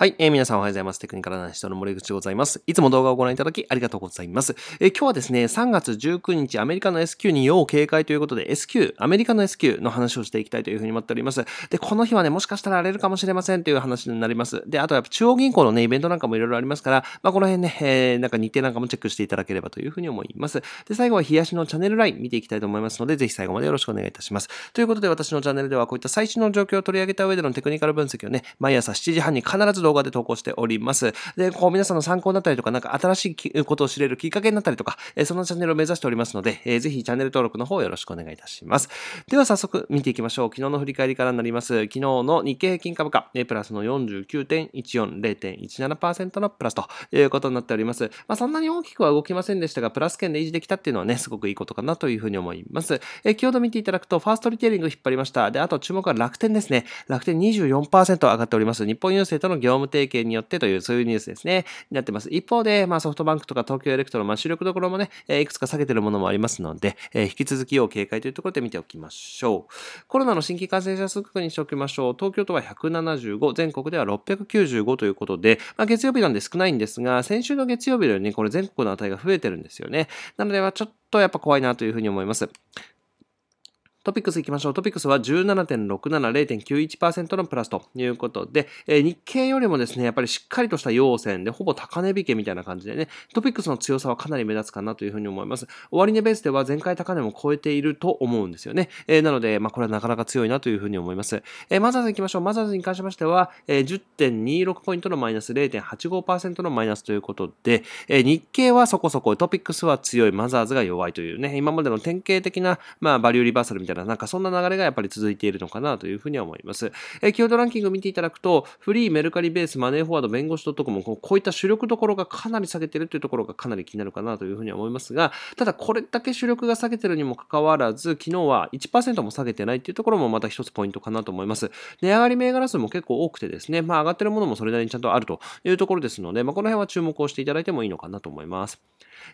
はい、えー、皆さんおはようございます。テクニカルな人の森口でございます。いつも動画をご覧いただきありがとうございます。えー、今日はですね、3月19日、アメリカの S q に要警戒ということで、S q アメリカの S q の話をしていきたいというふうに思っております。で、この日はね、もしかしたら荒れるかもしれませんという話になります。で、あとはやっぱ中央銀行のね、イベントなんかもいろいろありますから、まあ、この辺ね、えー、なんか日程なんかもチェックしていただければというふうに思います。で、最後は冷やしのチャンネルライン見ていきたいと思いますので、ぜひ最後までよろしくお願いいたします。ということで、私のチャンネルではこういった最新の状況を取り上げた上でのテクニカル分析をね、毎朝7時半に必ず動画で投稿しております。で、こう皆さんの参考になったりとか、なんか新しいことを知れるきっかけになったりとか、えそのチャンネルを目指しておりますので、えー、ぜひチャンネル登録の方よろしくお願いいたします。では早速見ていきましょう。昨日の振り返りからになります。昨日の日経平均株価、えプラスの49.14、0.17%のプラスということになっております。まあ、そんなに大きくは動きませんでしたが、プラス圏で維持できたっていうのはね、すごくいいことかなというふうに思います。え先ほど見ていただくと、ファーストリテイリング引っ張りました。で、あと注目は楽天ですね。楽天24%上がっております。日本郵政との業務提携によってという、そういうニュースですね、になってます。一方で、まあ、ソフトバンクとか東京エレクトロまあ、主力どころもね、えいくつか下げてるものもありますので、え引き続き要警戒というところで見ておきましょう。コロナの新規感染者数確認しておきましょう。東京都は175、全国では695ということで、まあ、月曜日なんで少ないんですが、先週の月曜日よりね、これ全国の値が増えてるんですよね。なので、ちょっとやっぱ怖いなというふうに思います。トピックスいきましょう。トピックスは17.670.91%のプラスということで、えー、日経よりもですね、やっぱりしっかりとした要線で、ほぼ高値引けみたいな感じでね、トピックスの強さはかなり目立つかなというふうに思います。終値ベースでは前回高値も超えていると思うんですよね。えー、なので、まあ、これはなかなか強いなというふうに思います。えー、マザーズいきましょう。マザーズに関しましては、えー、10.26ポイントのマイナス0.85%のマイナスということで、えー、日経はそこそこ、トピックスは強い、マザーズが弱いというね、今までの典型的な、まあ、バリューリバーサルみたいなたいな、なんかそんな流れがやっぱり続いているのかなというふうには思います。えー、キーワードランキング見ていただくと、フリー、メルカリベース、マネーフォワード、弁護士 .com、こういった主力どころがかなり下げてるというところがかなり気になるかなというふうには思いますが、ただこれだけ主力が下げてるにもかかわらず、昨日は1%も下げてないっていうところもまた一つポイントかなと思います。値上がり銘柄数も結構多くてですね、まあ上がってるものもそれなりにちゃんとあるというところですので、まあこの辺は注目をしていただいてもいいのかなと思います。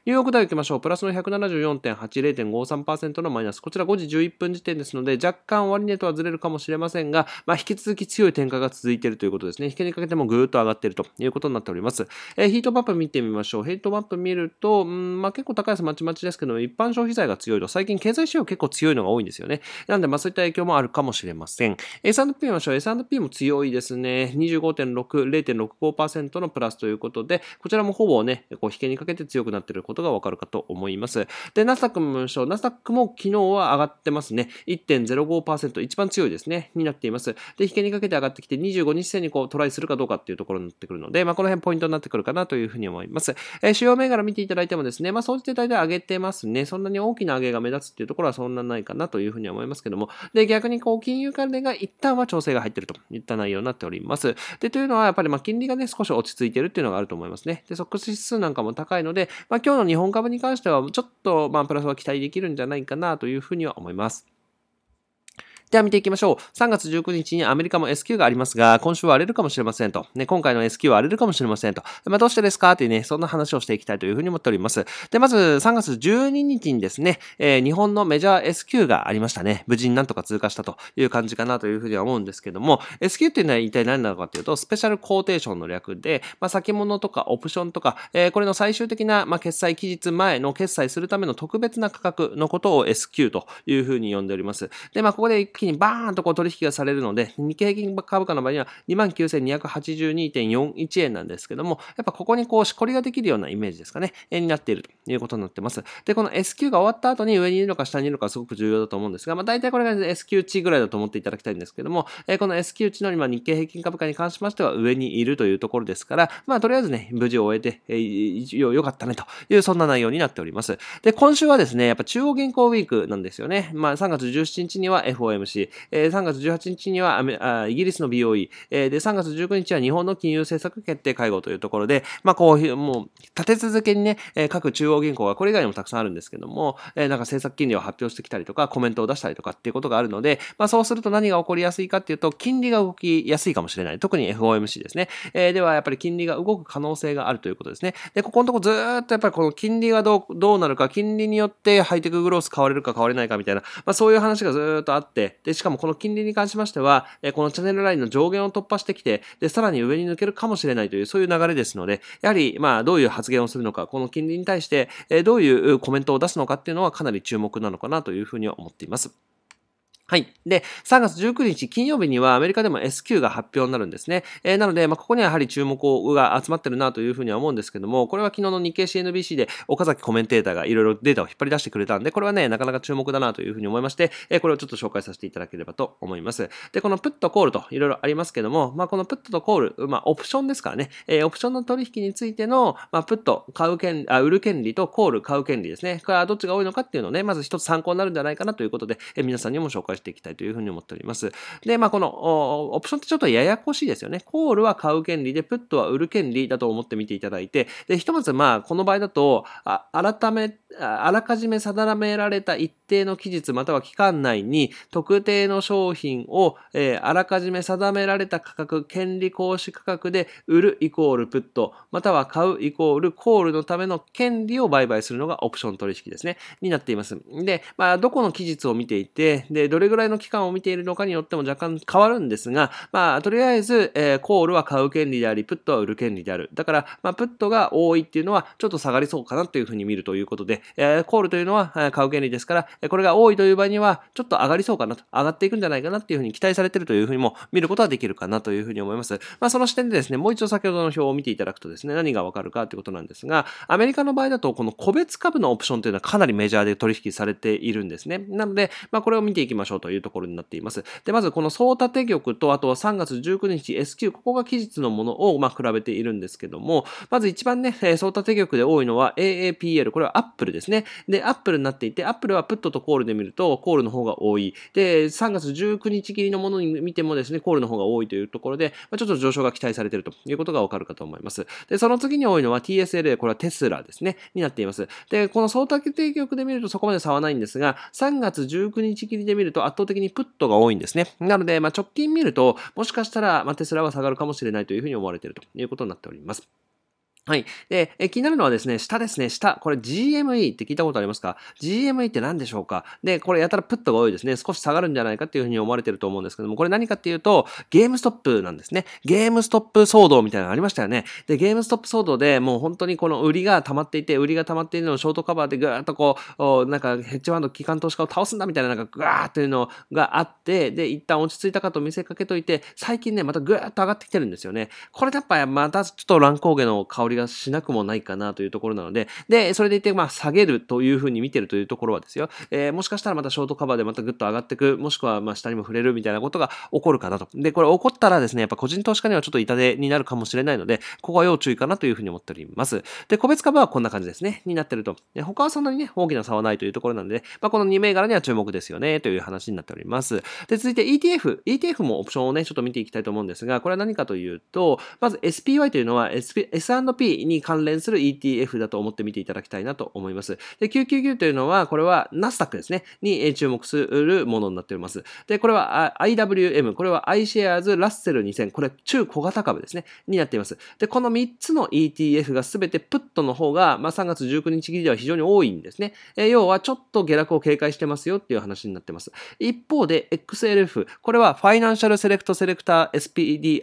ニューヨークダウ行きましょう。プラスの174.8、0.53%のマイナス。こちら5時11分時点ですので、若干終値とはずれるかもしれませんが、まあ、引き続き強い展開が続いているということですね。引けにかけてもぐーっと上がっているということになっております。えー、ヒートマップ見てみましょう。ヒートマップ見ると、んまあ、結構高安まちまちですけど、一般消費財が強いと、最近経済指標結構強いのが多いんですよね。なんで、まあ、そういった影響もあるかもしれません。S&P 見ましょう。S&P も強いですね。25.6、0.65%のプラスということで、こちらもほぼね、こう引けにかけて強くなってることがわかるかと思います。で、ナスダックもナスダックも昨日は上がってますね。1.05%、一番強いですね、になっています。で、引けにかけて上がってきて25日線にこうトライするかどうかっていうところになってくるので、まあ、この辺ポイントになってくるかなというふうに思います。えー、主要銘柄見ていただいてもですね、まあ、総じて大体上げてますね。そんなに大きな上げが目立つっていうところはそんなないかなというふうに思いますけども、で、逆にこう、金融関連が一旦は調整が入ってるといった内容になっております。で、というのはやっぱりまあ金利がね、少し落ち着いてるっていうのがあると思いますね。で、ソックス指数なんかも高いので、まあ、今日の日本株に関しては、ちょっと、まあ、プラスは期待できるんじゃないかなというふうには思います。では見ていきましょう。3月19日にアメリカも S q がありますが、今週は荒れるかもしれませんと。ね、今回の S q は荒れるかもしれませんと。まあ、どうしてですかっていうね、そんな話をしていきたいというふうに思っております。で、まず3月12日にですね、えー、日本のメジャー S q がありましたね。無事になんとか通過したという感じかなというふうには思うんですけども、S q っていうのは一体何なのかというと、スペシャルコーテーションの略で、まあ、先物とかオプションとか、えー、これの最終的な、まあ、決済期日前の決済するための特別な価格のことを S q というふうに呼んでおります。で、まあ、ここでにバーンとこう取引がされるので、日経平均株価の場合には29,282.41円なんですけども、やっぱここにこうしこりができるようなイメージですかね、円になっているということになってます。で、この S q が終わった後に上にいるのか下にいるのかすごく重要だと思うんですが、まあ大体これが S q 値ぐらいだと思っていただきたいんですけども、えこの S q 値の今日経平均株価に関しましては上にいるというところですから、まあとりあえずね、無事を終えて、えー、よ、よかったねというそんな内容になっております。で、今週はですね、やっぱ中央銀行ウィークなんですよね。まあ3月17日には FOMC し、えー、3月18日にはあイギリスの BOE、えー、で、3月19日は日本の金融政策決定会合というところで、まあ、こう、もう、立て続けにね、えー、各中央銀行がこれ以外にもたくさんあるんですけども、えー、なんか政策金利を発表してきたりとか、コメントを出したりとかっていうことがあるので、まあ、そうすると何が起こりやすいかっていうと、金利が動きやすいかもしれない。特に FOMC ですね。えー、では、やっぱり金利が動く可能性があるということですね。で、ここのとこずっとやっぱりこの金利がどう、どうなるか、金利によってハイテクグロース買われるか買われないかみたいな、まあ、そういう話がずっとあって、で、しかもこの金利に関しましては、えこのチャンネルラインの上限を突破してきて、で、さらに上に抜けるかもしれないという、そういう流れですので、やはり、まあ、どういう発言をするのか、この金利に対して、えどういうコメントを出すのかっていうのはかなり注目なのかなというふうには思っています。はい。で、3月19日金曜日にはアメリカでも S q が発表になるんですね。えー、なので、まあ、ここにはやはり注目が集まってるなというふうには思うんですけども、これは昨日の日経 CNBC で岡崎コメンテーターがいろいろデータを引っ張り出してくれたんで、これはね、なかなか注目だなというふうに思いまして、えー、これをちょっと紹介させていただければと思います。で、このプットコールといろいろありますけども、まあ、このプットとコール、まあ、オプションですからね、えー、オプションの取引についての、まあ、プット買う権あ、売る権利とコール買う権利ですね。これはどっちが多いのかっていうのをね、まず一つ参考になるんじゃないかなということで、えー、皆さんにも紹介してしていきたいというふうに思っております。で、まあ、このオプションってちょっとややこしいですよね。コールは買う権利で、プットは売る権利だと思ってみていただいて、で、ひとまずまあ、この場合だと、あ改め、あらかじめ定められた一定の期日または期間内に特定の商品を、えー、あらかじめ定められた価格、権利行使価格で売るイコールプット、または買うイコールコールのための権利を売買するのがオプション取引ですね、になっています。で、まあ、どこの期日を見ていて、で、どれれぐらいの期間を見ているのかによっても若干変わるんですが、まあ、とりあえず、えー、コールは買う権利であり、プットは売る権利である。だから、まあ、プットが多いっていうのは、ちょっと下がりそうかなというふうに見るということで、えー、コールというのは買う権利ですから、これが多いという場合には、ちょっと上がりそうかなと、上がっていくんじゃないかなっていうふうに期待されてるというふうにも見ることはできるかなというふうに思います。まあ、その視点でですね、もう一度先ほどの表を見ていただくとですね、何がわかるかということなんですが、アメリカの場合だと、この個別株のオプションというのはかなりメジャーで取引されているんですね。なので、まあ、これを見ていきましょう。ょうというところになっています。で、まずこの総立玉と、あとは3月19日 S q ここが期日のものを、まあ、比べているんですけども、まず一番ね、総立玉で多いのは AAPL、これは Apple ですね。で、Apple になっていて、Apple はプットとコールで見ると、コールの方が多い。で、3月19日切りのものに見てもですね、コールの方が多いというところで、まちょっと上昇が期待されているということがわかるかと思います。で、その次に多いのは TSLA、これはテスラですね、になっています。で、この総立玉で見るとそこまで差はないんですが、3月19日切りで見ると圧倒的にプットが多いんですね。なので、まあ、直近見ると、もしかしたら、まあ、テスラは下がるかもしれないというふうに思われているということになっております。はい。で、え気になるのはですね、下ですね、下。これ GME って聞いたことありますか ?GME って何でしょうかで、これやたらプットが多いですね。少し下がるんじゃないかっていうふうに思われてると思うんですけども、これ何かっていうと、ゲームストップなんですね。ゲームストップ騒動みたいなのありましたよね。で、ゲームストップ騒動でもう本当にこの売りが溜まっていて、売りが溜まっているのをショートカバーでぐーっとこう、なんかヘッジファンド機関投資家を倒すんだみたいななんかぐーっというのがあって、で、一旦落ち着いたかと見せかけといて、最近ね、またぐーっと上がってきてるんですよね。これやっぱまたちょっと乱高下の香りりがしなくもないかなというところなので、で、それでいて、まあ、下げるというふうに見てるというところはですよ、えー、もしかしたらまたショートカバーでまたぐっと上がっていく、もしくは、まあ、下にも触れるみたいなことが起こるかなと。で、これ起こったらですね、やっぱ個人投資家にはちょっと痛手になるかもしれないので、ここは要注意かなというふうに思っております。で、個別株はこんな感じですね、になってると。他はそんなにね、大きな差はないというところなんで、まあ、この2銘柄には注目ですよね、という話になっております。で、続いて ETF。ETF もオプションをね、ちょっと見ていきたいと思うんですが、これは何かというと、まず SPY というのは、SP、S&P に関連する ETF だと思ってみていただきたいなと思います。で、999というのは、これはナスダックですね、に注目するものになっております。で、これは IWM、これは iShares ラッセル2000、これ中小型株ですね、になっています。で、この3つの ETF がすべてプットの方が、まあ、3月19日切りでは非常に多いんですね。え要はちょっと下落を警戒してますよっていう話になってます。一方で XLF、これはファイナンシャルセレクトセレクター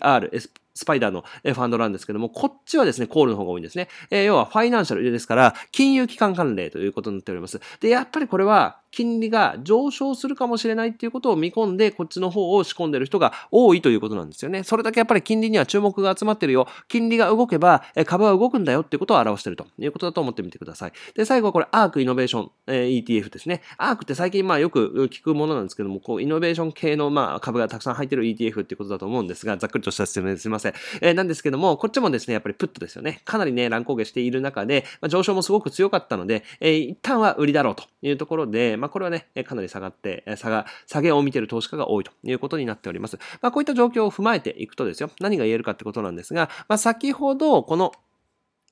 SPDR、SP スパイダーのファンドなんですけども、こっちはですね、コールの方が多いんですね。えー、要はファイナンシャルですから、金融機関関連ということになっております。で、やっぱりこれは、金利が上昇するかもしれないっていうことを見込んで、こっちの方を仕込んでる人が多いということなんですよね。それだけやっぱり金利には注目が集まってるよ。金利が動けば、株は動くんだよっていうことを表してるということだと思ってみてください。で、最後はこれ、アークイノベーション、え ETF ですね。アークって最近まあよく聞くものなんですけども、こう、イノベーション系のまあ株がたくさん入ってる ETF っていうことだと思うんですが、ざっくりとした説明ですいません。えー、なんですけども、こっちもですね、やっぱりプットですよね。かなりね、乱高下している中で、まあ、上昇もすごく強かったので、えー、一旦は売りだろうというところで、まあ、これはね、かなり下がって、下が、下げを見ている投資家が多いということになっております。まあ、こういった状況を踏まえていくとですよ、何が言えるかってことなんですが、まあ、先ほど、この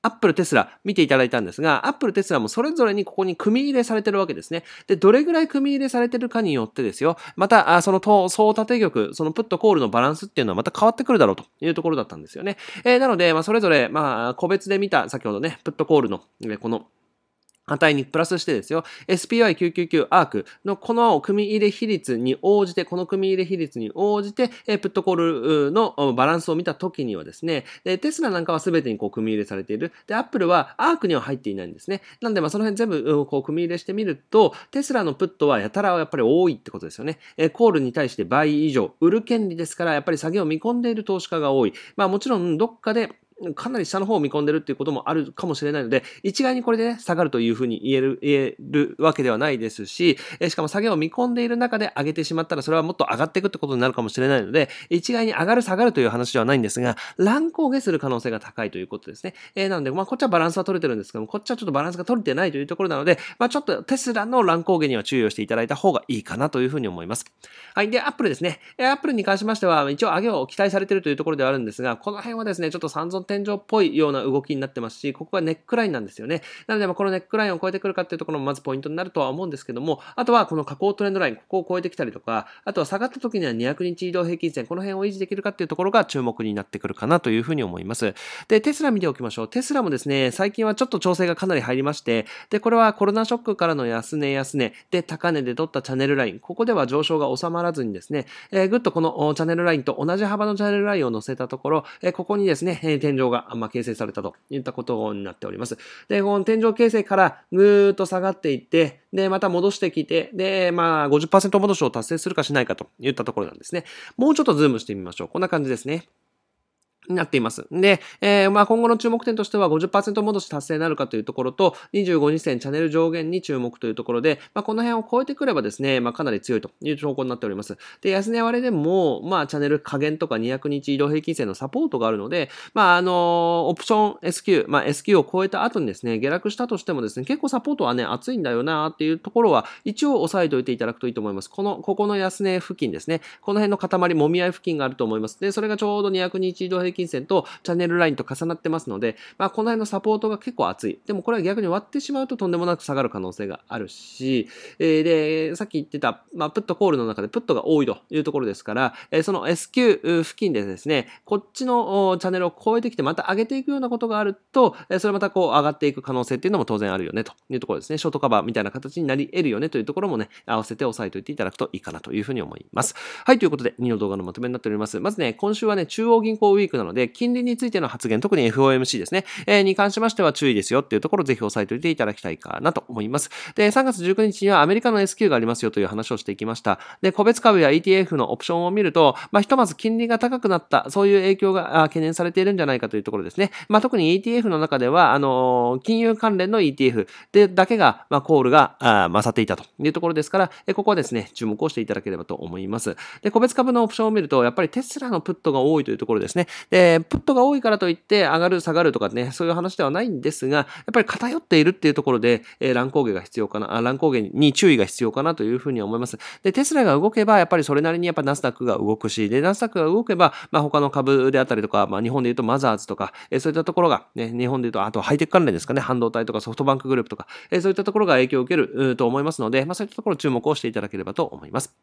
アップル、テスラ見ていただいたんですが、アップル、テスラもそれぞれにここに組み入れされてるわけですね。で、どれぐらい組み入れされてるかによってですよ、また、その総縦玉、そのプットコールのバランスっていうのはまた変わってくるだろうというところだったんですよね。えー、なので、まあ、それぞれ、まあ、個別で見た、先ほどね、プットコールの、この、値にプラスしてですよ、SPY999 アークのこの組入れ比率に応じて、この組入れ比率に応じて、えプットコールのバランスを見たときにはですね、テスラなんかは全てにこう組み入れされている。で、アップルはアークには入っていないんですね。なんで、まあその辺全部こう組み入れしてみると、テスラのプットはやたらやっぱり多いってことですよね。えコールに対して倍以上、売る権利ですから、やっぱり下げを見込んでいる投資家が多い。まあもちろんどっかでかなり下の方を見込んでるっていうこともあるかもしれないので、一概にこれでね、下がるというふうに言える、言えるわけではないですし、えしかも下げを見込んでいる中で上げてしまったら、それはもっと上がっていくってことになるかもしれないので、一概に上がる下がるという話ではないんですが、乱高下する可能性が高いということですね。えー、なので、まあ、こっちはバランスは取れてるんですけども、こっちはちょっとバランスが取れてないというところなので、まあ、ちょっとテスラの乱高下には注意をしていただいた方がいいかなというふうに思います。はい。で、アップルですね。えー、アップルに関しましては、一応上げを期待されてるというところではあるんですが、この辺はですね、ちょっと散々天井っぽいような動きになってますし、ここがネックラインなんですよね。なので、まこのネックラインを超えてくるかっていうところもまずポイントになるとは思うんですけども、あとはこの下降トレンドライン、ここを超えてきたりとか、あとは下がった時には200日移動平均線、この辺を維持できるかっていうところが注目になってくるかなというふうに思います。で、テスラ見ておきましょう。テスラもですね、最近はちょっと調整がかなり入りまして、で、これはコロナショックからの安値安値、で、高値で取ったチャンネルライン、ここでは上昇が収まらずにですね、えー、ぐっとこのチャンネルラインと同じ幅のチャンネルラインを乗せたところ、えー、ここにですね、天井井が、あんま形成されたといったことになっております。で、この天井形成からぐーっと下がっていって、で、また戻してきて、で、まあ50、50%戻しを達成するかしないかといったところなんですね。もうちょっとズームしてみましょう。こんな感じですね。になっています。で、えー、まあ、今後の注目点としては50%戻し達成なるかというところと、25日線チャンネル上限に注目というところで、まあ、この辺を超えてくればですね、まあ、かなり強いという証拠になっております。で、安値割れでも、まあ、チャンネル下限とか200日移動平均線のサポートがあるので、まあ、あのー、オプション SQ、まあ、SQ を超えた後にですね、下落したとしてもですね、結構サポートはね、熱いんだよなっていうところは、一応押さえておいていただくといいと思います。この、ここの安値付近ですね、この辺の塊、もみ合い付近があると思います。で、それがちょうど200日移動平均金銭とチャンネルラインと重なってますので、まあ、この辺のサポートが結構厚い。でもこれは逆に割ってしまうととんでもなく下がる可能性があるし、えー、で、さっき言ってた、まあ、プットコールの中でプットが多いというところですから、えー、その S q 付近でですね、こっちのチャンネルを超えてきてまた上げていくようなことがあると、えそれまたこう上がっていく可能性っていうのも当然あるよねというところですね。ショートカバーみたいな形になり得るよねというところもね、合わせて押さえておいていただくといいかなというふうに思います。はい、ということで、2の動画のまとめになっております。まずね、今週はね、中央銀行ウィークなので、金利についての発言、特に FOMC ですね、えー、に関しましては注意ですよっていうところをぜひ押さえておいていただきたいかなと思います。で、3月19日にはアメリカの S q がありますよという話をしていきました。で、個別株や ETF のオプションを見ると、まあ、ひとまず金利が高くなった、そういう影響が懸念されているんじゃないかというところですね。まあ、特に ETF の中では、あのー、金融関連の ETF でだけが、まあ、コールが、あ勝っていたというところですから、えここはですね、注目をしていただければと思います。で、個別株のオプションを見ると、やっぱりテスラのプットが多いというところですね。で、プットが多いからといって上がる下がるとかね、そういう話ではないんですが、やっぱり偏っているっていうところで、えー、乱高下が必要かな、乱高下に注意が必要かなというふうに思います。で、テスラが動けば、やっぱりそれなりにやっぱナスダックが動くし、で、ナスダックが動けば、まあ他の株であったりとか、まあ日本で言うとマザーズとか、えー、そういったところが、ね、日本で言うと、あとハイテク関連ですかね、半導体とかソフトバンクグループとか、えー、そういったところが影響を受けると思いますので、まあそういったところ注目をしていただければと思います。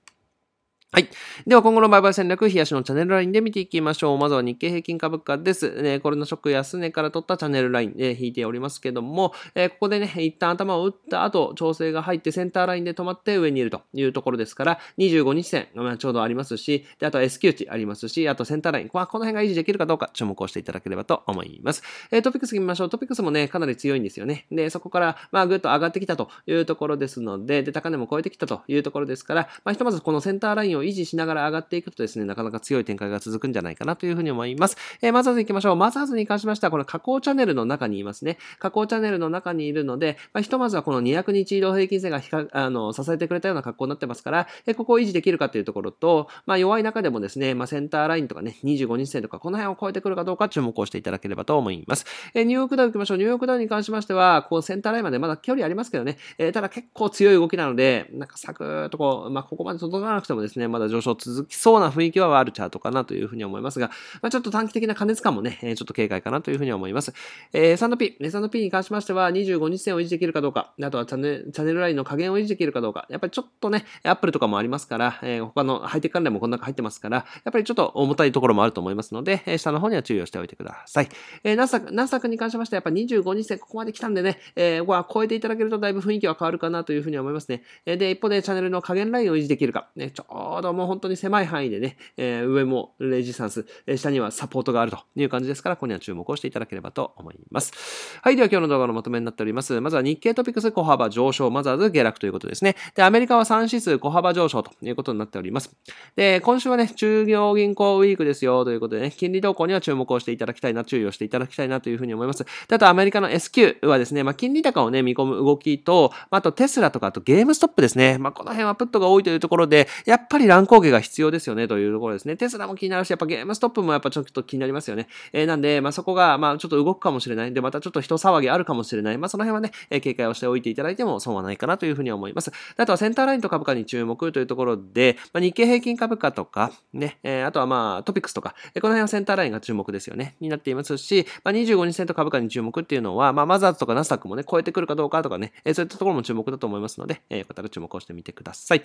はい。では今後の売買戦略、冷やしのチャンネルラインで見ていきましょう。まずは日経平均株価です。ね、コロナショック安値から取ったチャンネルラインで引いておりますけども、えー、ここでね、一旦頭を打った後、調整が入ってセンターラインで止まって上にいるというところですから、25日線、まあ、ちょうどありますし、であと S q 値ありますし、あとセンターライン、まあ、この辺が維持できるかどうか注目をしていただければと思います。えー、トピックス見ましょう。トピックスもね、かなり強いんですよね。で、そこから、まあ、ぐっと上がってきたというところですので、で、高値も超えてきたというところですから、まあ、ひとまずこのセンターラインをを維持しながら上がっていくとですね、なかなか強い展開が続くんじゃないかなというふうに思います。えー、マザーズ行きましょう。マザーズに関しましては、この加工チャンネルの中にいますね。加工チャンネルの中にいるので、まあ、ひとまずはこの200日移動平均線がひかあの支えてくれたような格好になってますから、えー、ここを維持できるかというところと、まあ、弱い中でもですね、まあ、センターラインとかね、25日線とか、この辺を超えてくるかどうか注目をしていただければと思います。えー、ニューヨークダウ行きましょう。ニューヨークダウに関しましては、こうセンターラインまでまだ距離ありますけどね、えー、ただ結構強い動きなので、なんかサクッとこう、まあ、ここまで届かなくてもですね、ね、まだ上昇続きそうな雰囲気はあるチャートかなというふうに思いますが、まあ、ちょっと短期的な過熱感もね、ちょっと警戒かなというふうに思います。えー、の p S&P に関しましては25日線を維持できるかどうか、あとはチャンネルチャンネルラインの加減を維持できるかどうか、やっぱりちょっとね、アップルとかもありますから、えー、他のハイテク関連もこん中入ってますから、やっぱりちょっと重たいところもあると思いますので、え下の方には注意をしておいてください。えー、ナサナサクに関しましてはやっぱ25日線ここまで来たんでね、えー、ここは超えていただけるとだいぶ雰囲気は変わるかなというふうに思いますね。えで、一方でチャンネルの加減ラインを維持できるか、ね、ちょどもう本当に狭い範囲でね、えー、上もレジスタンス、え下にはサポートがあるという感じですから、ここには注目をしていただければと思います。はい。では今日の動画のまとめになっております。まずは日経トピックス小幅上昇、マザーズ下落ということですね。で、アメリカは3指数小幅上昇ということになっております。で、今週はね、中行銀行ウィークですよということでね、金利動向には注目をしていただきたいな、注意をしていただきたいなというふうに思います。で、あとアメリカの S q はですね、まあ、金利高をね、見込む動きと、あとテスラとか、あとゲームストップですね。まあ、この辺はプットが多いというところで、やっぱり乱高下が必要ですよねというところですね。テスラも気になるし、やっぱゲームストップもやっぱちょっと気になりますよね。えー、なんで、まあ、そこが、まあ、ちょっと動くかもしれないんで、またちょっと人騒ぎあるかもしれない。まあ、その辺はね、えー、警戒をしておいていただいても損はないかなというふうに思います。あとはセンターラインと株価に注目というところで、まあ、日経平均株価とか、ね、えー、あとはまあ、トピックスとか、えー、この辺はセンターラインが注目ですよね、になっていますし、まあ、25日セント株価に注目っていうのは、まあ、マザーズとかナスダックもね、超えてくるかどうかとかね、えー、そういったところも注目だと思いますので、えー、よかったら注目をしてみてください。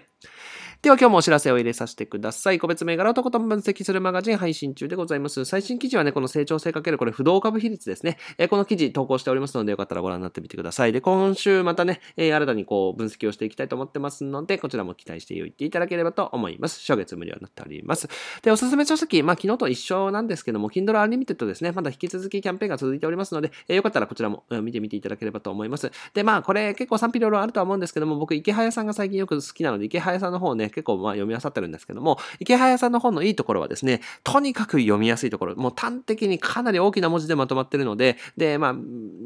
では今日もお知らせを入れさせてください。個別銘柄をとことん分析するマガジン配信中でございます。最新記事はね、この成長性かけるこれ不動株比率ですね。えー、この記事投稿しておりますので、よかったらご覧になってみてください。で、今週またね、えー、新たにこう分析をしていきたいと思ってますので、こちらも期待しておいていただければと思います。初月無料になっております。で、おすすめ書籍、まあ昨日と一緒なんですけども、Kindle Unlimited ですね、まだ引き続きキャンペーンが続いておりますので、えー、よかったらこちらも、うん、見てみていただければと思います。で、まあこれ結構賛否両論あるとは思うんですけども、僕、池早さんが最近よく好きなので、池早さんの方ね、結構まあ読みさってるんですけども、池早さんの本のいいところはですね、とにかく読みやすいところ、もう端的にかなり大きな文字でまとまってるので、で、まあ、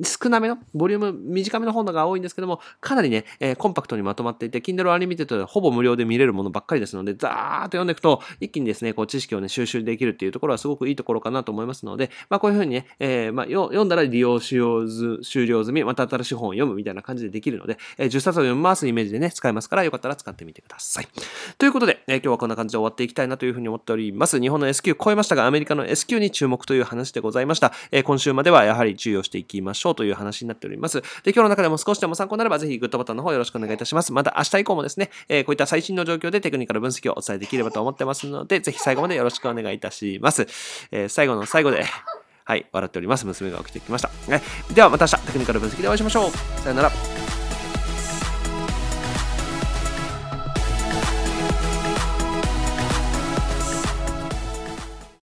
少なめの、ボリューム短めの本のが多いんですけども、かなりね、えー、コンパクトにまとまっていて、Kindle Unlimited でほぼ無料で見れるものばっかりですので、ザーっと読んでいくと、一気にですね、こう知識をね、収集できるっていうところはすごくいいところかなと思いますので、まあ、こういうふうにね、えー、まあ、読んだら利用使用終了済み、また新しい本を読むみたいな感じでできるので、えー、10冊を読み回すイメージでね、使えますから、よかったら使ってみてください。ということで、え今日はこんな感じで終わっていきたいなというふうに思っております。日本の S q 超えましたが、アメリカの S q に注目という話でございました。え今週まではやはり注意をしていきましょうという話になっております。で、今日の中でも少しでも参考になれば、ぜひグッドボタンの方よろしくお願いいたします。また明日以降もですね、えこういった最新の状況でテクニカル分析をお伝えできればと思ってますので、ぜひ最後までよろしくお願いいたします。え最後の最後で、はい、笑っております。娘が起きてきました。ではまた明日、テクニカル分析でお会いしましょう。さよなら。